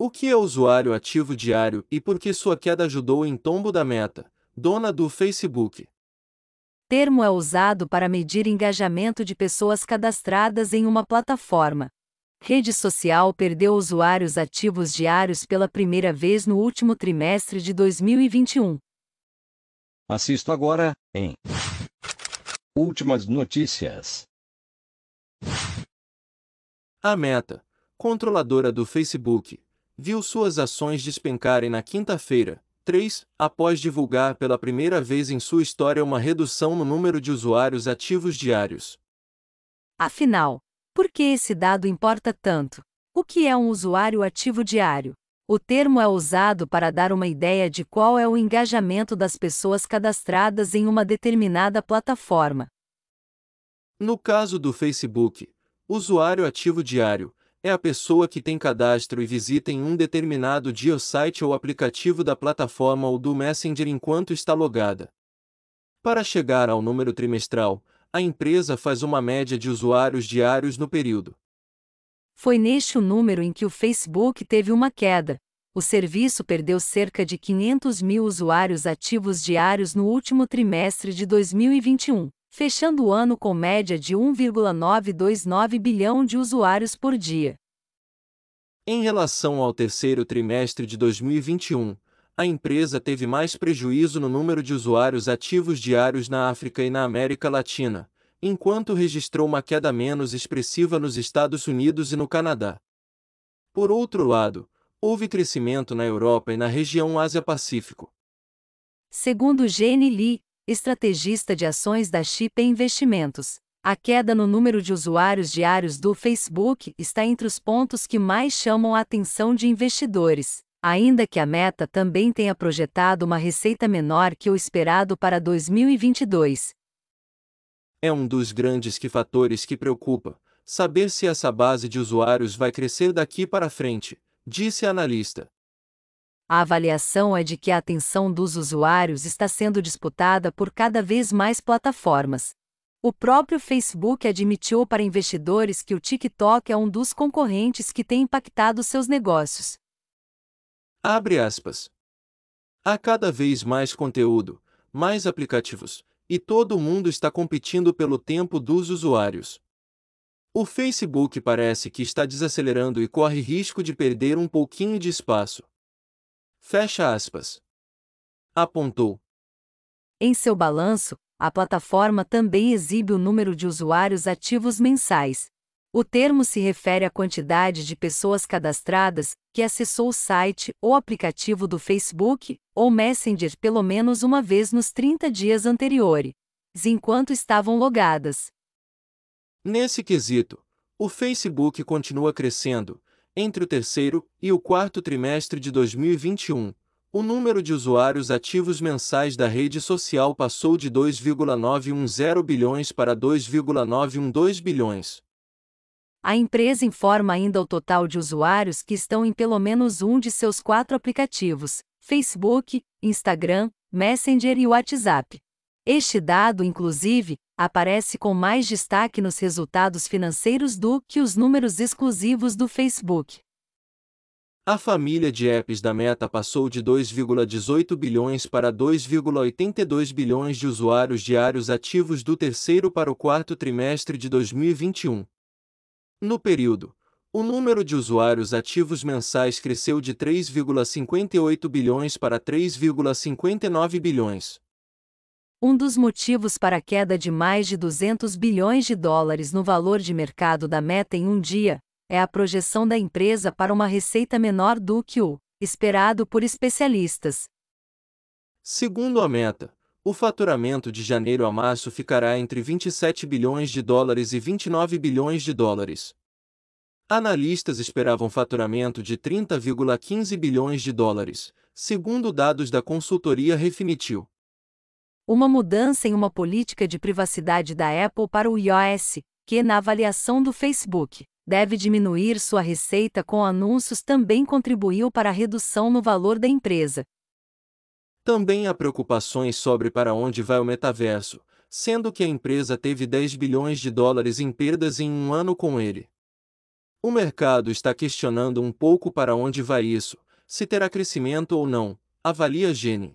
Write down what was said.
O que é usuário ativo diário e por que sua queda ajudou em tombo da meta, dona do Facebook? Termo é usado para medir engajamento de pessoas cadastradas em uma plataforma. Rede social perdeu usuários ativos diários pela primeira vez no último trimestre de 2021. Assisto agora em Últimas notícias. A Meta, controladora do Facebook, viu suas ações despencarem na quinta-feira, 3, após divulgar pela primeira vez em sua história uma redução no número de usuários ativos diários. Afinal, por que esse dado importa tanto? O que é um usuário ativo diário? O termo é usado para dar uma ideia de qual é o engajamento das pessoas cadastradas em uma determinada plataforma. No caso do Facebook, usuário ativo diário é a pessoa que tem cadastro e visita em um determinado dia o site ou aplicativo da plataforma ou do Messenger enquanto está logada. Para chegar ao número trimestral, a empresa faz uma média de usuários diários no período. Foi neste o número em que o Facebook teve uma queda. O serviço perdeu cerca de 500 mil usuários ativos diários no último trimestre de 2021 fechando o ano com média de 1,929 bilhão de usuários por dia. Em relação ao terceiro trimestre de 2021, a empresa teve mais prejuízo no número de usuários ativos diários na África e na América Latina, enquanto registrou uma queda menos expressiva nos Estados Unidos e no Canadá. Por outro lado, houve crescimento na Europa e na região Ásia-Pacífico. Segundo Jenny Lee, estrategista de ações da Chip Investimentos. A queda no número de usuários diários do Facebook está entre os pontos que mais chamam a atenção de investidores. Ainda que a meta também tenha projetado uma receita menor que o esperado para 2022. É um dos grandes que fatores que preocupa, saber se essa base de usuários vai crescer daqui para frente, disse a analista. A avaliação é de que a atenção dos usuários está sendo disputada por cada vez mais plataformas. O próprio Facebook admitiu para investidores que o TikTok é um dos concorrentes que tem impactado seus negócios. Abre aspas. Há cada vez mais conteúdo, mais aplicativos, e todo mundo está competindo pelo tempo dos usuários. O Facebook parece que está desacelerando e corre risco de perder um pouquinho de espaço. Fecha aspas. Apontou. Em seu balanço, a plataforma também exibe o número de usuários ativos mensais. O termo se refere à quantidade de pessoas cadastradas que acessou o site ou aplicativo do Facebook ou Messenger pelo menos uma vez nos 30 dias anteriores, enquanto estavam logadas. Nesse quesito, o Facebook continua crescendo, entre o terceiro e o quarto trimestre de 2021, o número de usuários ativos mensais da rede social passou de 2,910 bilhões para 2,912 bilhões. A empresa informa ainda o total de usuários que estão em pelo menos um de seus quatro aplicativos: Facebook, Instagram, Messenger e WhatsApp. Este dado, inclusive, aparece com mais destaque nos resultados financeiros do que os números exclusivos do Facebook. A família de apps da Meta passou de 2,18 bilhões para 2,82 bilhões de usuários diários ativos do terceiro para o quarto trimestre de 2021. No período, o número de usuários ativos mensais cresceu de 3,58 bilhões para 3,59 bilhões um dos motivos para a queda de mais de 200 bilhões de dólares no valor de mercado da Meta em um dia é a projeção da empresa para uma receita menor do que o esperado por especialistas. Segundo a Meta, o faturamento de janeiro a março ficará entre 27 bilhões de dólares e 29 bilhões de dólares. Analistas esperavam faturamento de 30,15 bilhões de dólares, segundo dados da consultoria Refinitiv uma mudança em uma política de privacidade da Apple para o iOS, que, na avaliação do Facebook, deve diminuir sua receita com anúncios também contribuiu para a redução no valor da empresa. Também há preocupações sobre para onde vai o metaverso, sendo que a empresa teve 10 bilhões de dólares em perdas em um ano com ele. O mercado está questionando um pouco para onde vai isso, se terá crescimento ou não, avalia Gene